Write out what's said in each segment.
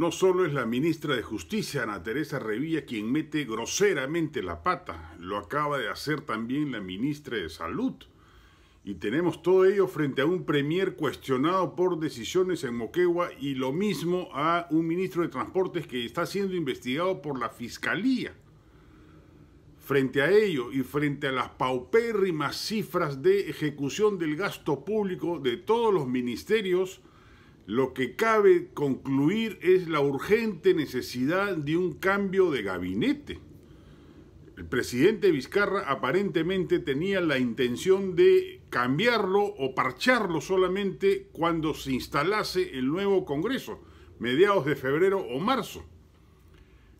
No solo es la ministra de Justicia, Ana Teresa Revilla, quien mete groseramente la pata, lo acaba de hacer también la ministra de Salud. Y tenemos todo ello frente a un premier cuestionado por decisiones en Moquegua y lo mismo a un ministro de Transportes que está siendo investigado por la Fiscalía. Frente a ello y frente a las paupérrimas cifras de ejecución del gasto público de todos los ministerios, lo que cabe concluir es la urgente necesidad de un cambio de gabinete. El presidente Vizcarra aparentemente tenía la intención de cambiarlo o parcharlo solamente cuando se instalase el nuevo Congreso, mediados de febrero o marzo.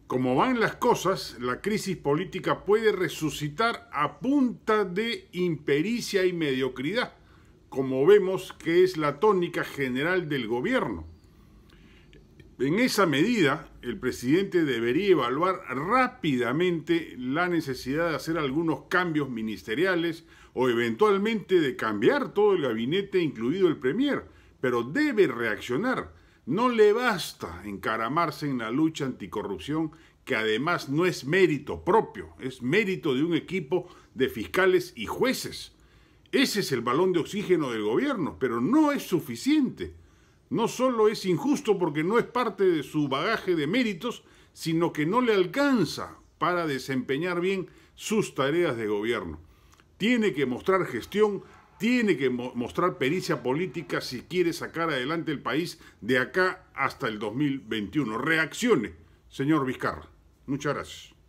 Como van las cosas, la crisis política puede resucitar a punta de impericia y mediocridad como vemos que es la tónica general del gobierno. En esa medida, el presidente debería evaluar rápidamente la necesidad de hacer algunos cambios ministeriales o eventualmente de cambiar todo el gabinete, incluido el premier, pero debe reaccionar. No le basta encaramarse en la lucha anticorrupción, que además no es mérito propio, es mérito de un equipo de fiscales y jueces ese es el balón de oxígeno del gobierno, pero no es suficiente. No solo es injusto porque no es parte de su bagaje de méritos, sino que no le alcanza para desempeñar bien sus tareas de gobierno. Tiene que mostrar gestión, tiene que mostrar pericia política si quiere sacar adelante el país de acá hasta el 2021. Reaccione, señor Vizcarra. Muchas gracias.